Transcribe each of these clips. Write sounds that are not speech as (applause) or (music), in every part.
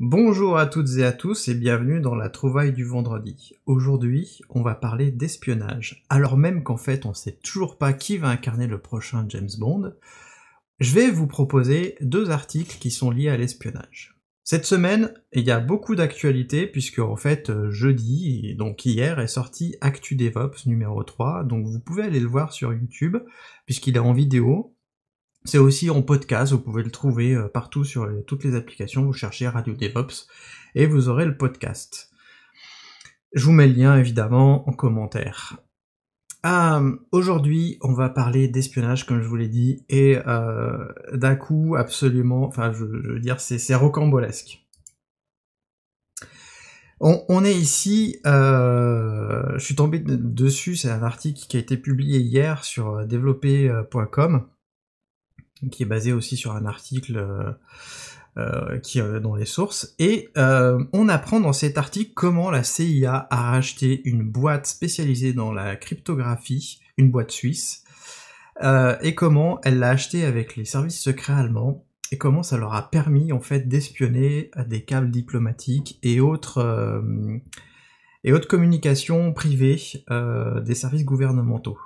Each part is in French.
Bonjour à toutes et à tous et bienvenue dans la trouvaille du vendredi. Aujourd'hui, on va parler d'espionnage, alors même qu'en fait on sait toujours pas qui va incarner le prochain James Bond. Je vais vous proposer deux articles qui sont liés à l'espionnage. Cette semaine, il y a beaucoup d'actualités puisque en fait euh, jeudi, donc hier, est sorti Actu DevOps numéro 3, donc vous pouvez aller le voir sur YouTube puisqu'il est en vidéo, c'est aussi en podcast, vous pouvez le trouver euh, partout sur toutes les applications, vous cherchez Radio DevOps et vous aurez le podcast. Je vous mets le lien évidemment en commentaire. Euh, aujourd'hui, on va parler d'espionnage, comme je vous l'ai dit, et euh, d'un coup, absolument, enfin, je, veux dire, c'est rocambolesque. On, est ici, je suis tombé dessus, c'est un article qui a été publié hier sur développer.com qui est basé aussi sur un article euh, euh, qui euh, dans les sources. Et on apprend dans cet article comment la CIA a racheté une boîte spécialisée dans la cryptographie, une boîte suisse, et comment elle l'a achetée avec les services secrets allemands, et comment ça leur a permis en fait d'espionner des câbles diplomatiques et autres et autres communications privées des services gouvernementaux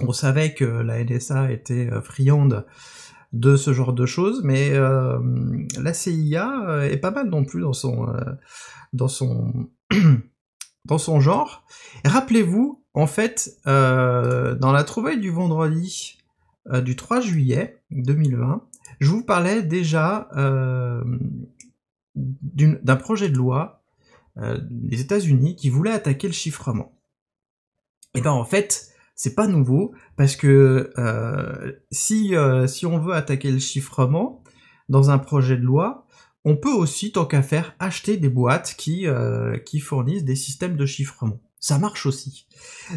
on savait que la NSA était euh, friande de ce genre de choses, mais euh, la CIA euh, est pas mal non plus dans son dans son (clears throat) dans son genre. Rappelez-vous, en fait, dans la trouvaille du vendredi du 3 juillet 2020, je vous parlais déjà d'un projet de loi des États-Unis qui voulait attaquer le chiffrement. Et eh ben en fait, c'est pas nouveau parce que euh, euh, si, on veut attaquer le chiffrement dans un projet de loi, on peut aussi, tant qu'à faire, acheter des boîtes qui, euh, fournissent des systèmes de chiffrement. Ça marche aussi.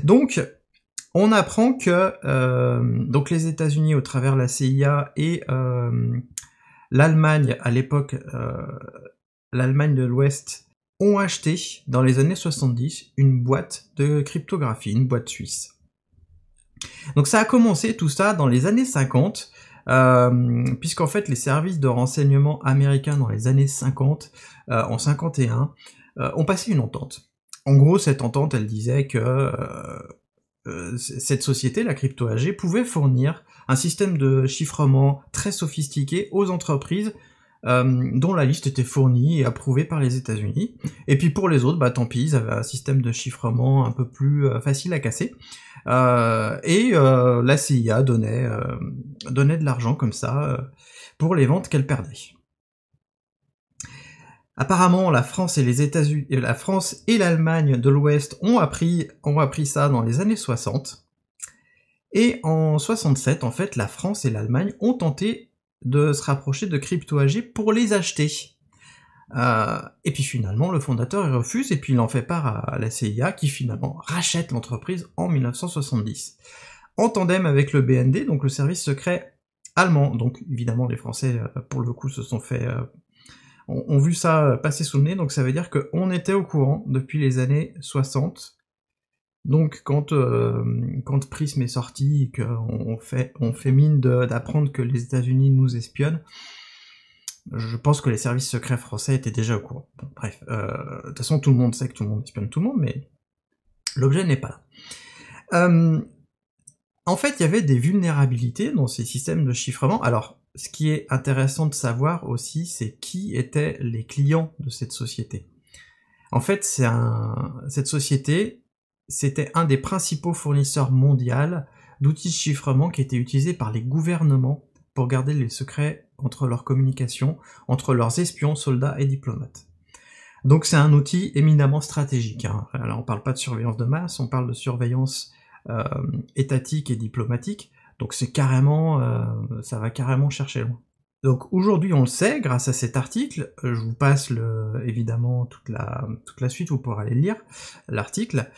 Donc, on apprend que donc les États-Unis, au travers de la CIA et l'Allemagne, à l'époque, l'Allemagne de l'Ouest, ont acheté dans les années 70 une boîte de cryptographie, une boîte suisse. Donc ça a commencé tout ça dans les années 50, euh, puisqu'en fait les services de renseignement américains dans les années 50, euh, en 51, euh, ont passé une entente. En gros, cette entente, elle disait que cette société, la Crypto AG, pouvait fournir un système de chiffrement très sophistiqué aux entreprises euh, dont la liste était fournie et approuvée par les États-Unis. Et puis pour les autres, bah tant pis, ils avaient un système de chiffrement un peu plus euh, facile à casser. Euh, et la CIA donnait, de l'argent comme ça pour les ventes qu'elle perdait. Apparemment, la France et les États-Unis, la France et l'Allemagne de l'Ouest ont appris, ont appris ça dans les années 60. Et en 67, en fait, la France et l'Allemagne ont tenté de se rapprocher de Crypto AG pour les acheter. Euh, et puis finalement, le fondateur refuse et puis il en fait part à la CIA qui finalement rachète l'entreprise en 1970. En tandem avec le BND, donc le service secret allemand. Donc évidemment, les Français, euh, pour le coup, se sont fait... Euh, ont, ont vu ça passer sous le nez, donc ça veut dire qu'on était au courant depuis les années 60 donc quand, euh, quand Prism est sorti et qu'on fait, on fait mine d'apprendre que les États-Unis nous espionnent, je pense que les services secrets français étaient déjà au courant. Bon, bref, euh, de toute façon tout le monde sait que tout le monde espionne tout le monde, mais l'objet n'est pas là. Euh, en fait, il y avait des vulnérabilités dans ces systèmes de chiffrement. Alors, ce qui est intéressant de savoir aussi, c'est qui étaient les clients de cette société. En fait, un... cette société c'était un des principaux fournisseurs mondiaux d'outils de chiffrement qui étaient utilisés par les gouvernements pour garder les secrets entre leurs communications, entre leurs espions, soldats et diplomates. Donc c'est un outil éminemment stratégique. Hein. Alors on ne parle pas de surveillance de masse, on parle de surveillance euh, étatique et diplomatique. Donc c'est carrément, euh, ça va carrément chercher loin. Donc aujourd'hui, on le sait, grâce à cet article, euh, je vous passe le, évidemment toute la, toute la suite, vous pourrez aller lire l'article,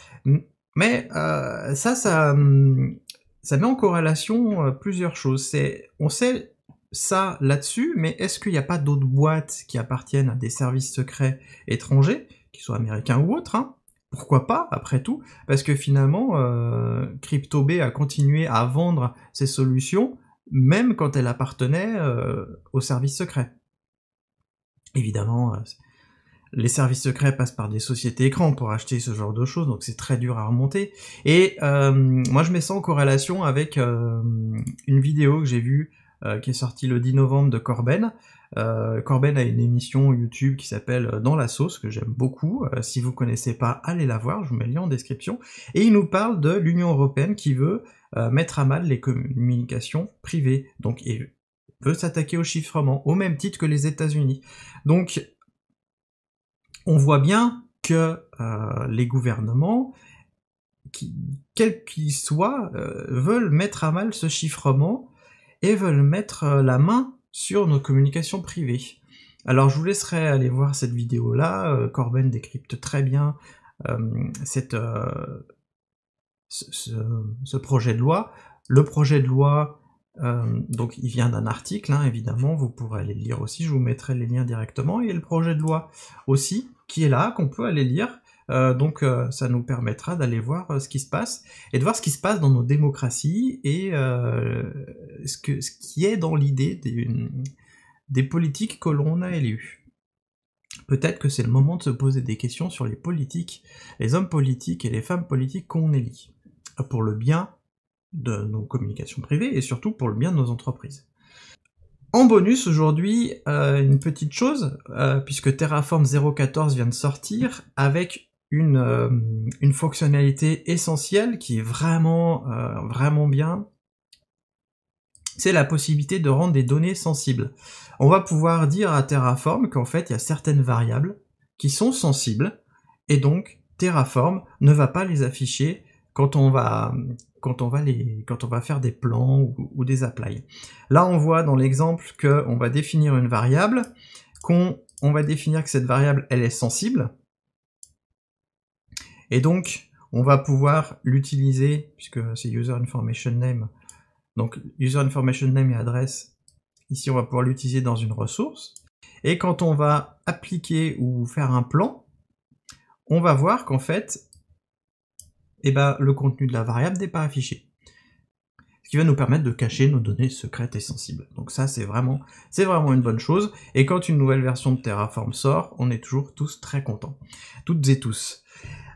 mais euh, ça, hum, ça, met en corrélation euh, plusieurs choses. C'est, on sait ça là-dessus, mais est-ce qu'il n'y a pas d'autres boîtes qui appartiennent à des services secrets étrangers, qu'ils soient américains ou autres hein pourquoi pas, après tout Parce que finalement, euh, CryptoB a continué à vendre ses solutions même quand elle appartenait euh, aux services secrets. Évidemment, euh, les services secrets passent par des sociétés écrans pour acheter ce genre de choses, donc c'est très dur à remonter. Et euh, moi, je mets ça en corrélation avec une vidéo que j'ai vue qui est sortie le 10 novembre de Corben, euh, Corben a une émission YouTube qui s'appelle euh, Dans la sauce, que j'aime beaucoup. Euh, si vous connaissez pas, allez la voir, je vous mets le lien en description. Et il nous parle de l'Union Européenne qui veut mettre à mal les communications privées. Donc, il veut s'attaquer au chiffrement, au même titre que les États-Unis. Donc, on voit bien que les gouvernements, qui, quels qu'ils soient, veulent mettre à mal ce chiffrement et veulent mettre la main sur nos communications privées. Alors je vous laisserai aller voir cette vidéo-là, euh, Corben décrypte très bien euh, cette, euh, ce, projet de loi. Le projet de loi, donc il vient d'un article, hein, évidemment, vous pourrez aller le lire aussi, je vous mettrai les liens directement, et le projet de loi aussi, qui est là, qu'on peut aller lire, euh, donc euh, ça nous permettra d'aller voir euh, ce qui se passe et de voir ce qui se passe dans nos démocraties et ce, que, ce qui est dans l'idée des, politiques que l'on a élues. Peut-être que c'est le moment de se poser des questions sur les politiques, les hommes politiques et les femmes politiques qu'on élit, pour le bien de nos communications privées et surtout pour le bien de nos entreprises. En bonus aujourd'hui, une petite chose, puisque Terraform 014 vient de sortir avec euh, une, fonctionnalité essentielle qui est vraiment, euh, vraiment bien, c'est la possibilité de rendre des données sensibles. On va pouvoir dire à Terraform qu'en fait, il y a certaines variables qui sont sensibles, et donc Terraform ne va pas les afficher quand on va, quand on va, les, quand on va faire des plans ou, des applies. Là, on voit dans l'exemple qu'on va définir une variable, qu'on va définir que cette variable, elle est sensible, et donc, on va pouvoir l'utiliser, puisque c'est user information name. Donc, user information name et adresse, ici, on va pouvoir l'utiliser dans une ressource. Et quand on va appliquer ou faire un plan, on va voir qu'en fait, eh ben, le contenu de la variable n'est pas affiché. Ce qui va nous permettre de cacher nos données secrètes et sensibles. Donc ça, c'est vraiment, vraiment une bonne chose. Et quand une nouvelle version de Terraform sort, on est toujours tous très contents. Toutes et tous.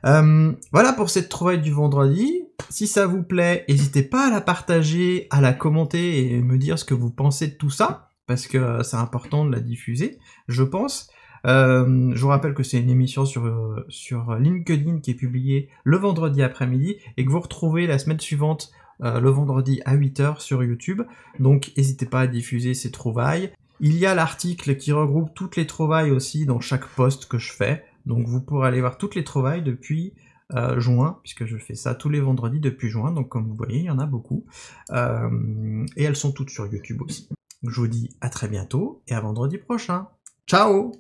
Euh, voilà pour cette trouvaille du vendredi. Si ça vous plaît, n'hésitez pas à la partager, à la commenter et me dire ce que vous pensez de tout ça, parce que c'est important de la diffuser, je pense. Euh, je vous rappelle que c'est une émission euh, sur, LinkedIn qui est publiée le vendredi après-midi et que vous retrouvez la semaine suivante le vendredi à 8h sur YouTube. Donc n'hésitez pas à diffuser ces trouvailles. Il y a l'article qui regroupe toutes les trouvailles aussi dans chaque post que je fais. Donc vous pourrez aller voir toutes les trouvailles depuis euh, juin, puisque je fais ça tous les vendredis depuis juin, donc comme vous voyez, il y en a beaucoup. Euh, et elles sont toutes sur YouTube aussi. je vous dis à très bientôt et à vendredi prochain. Ciao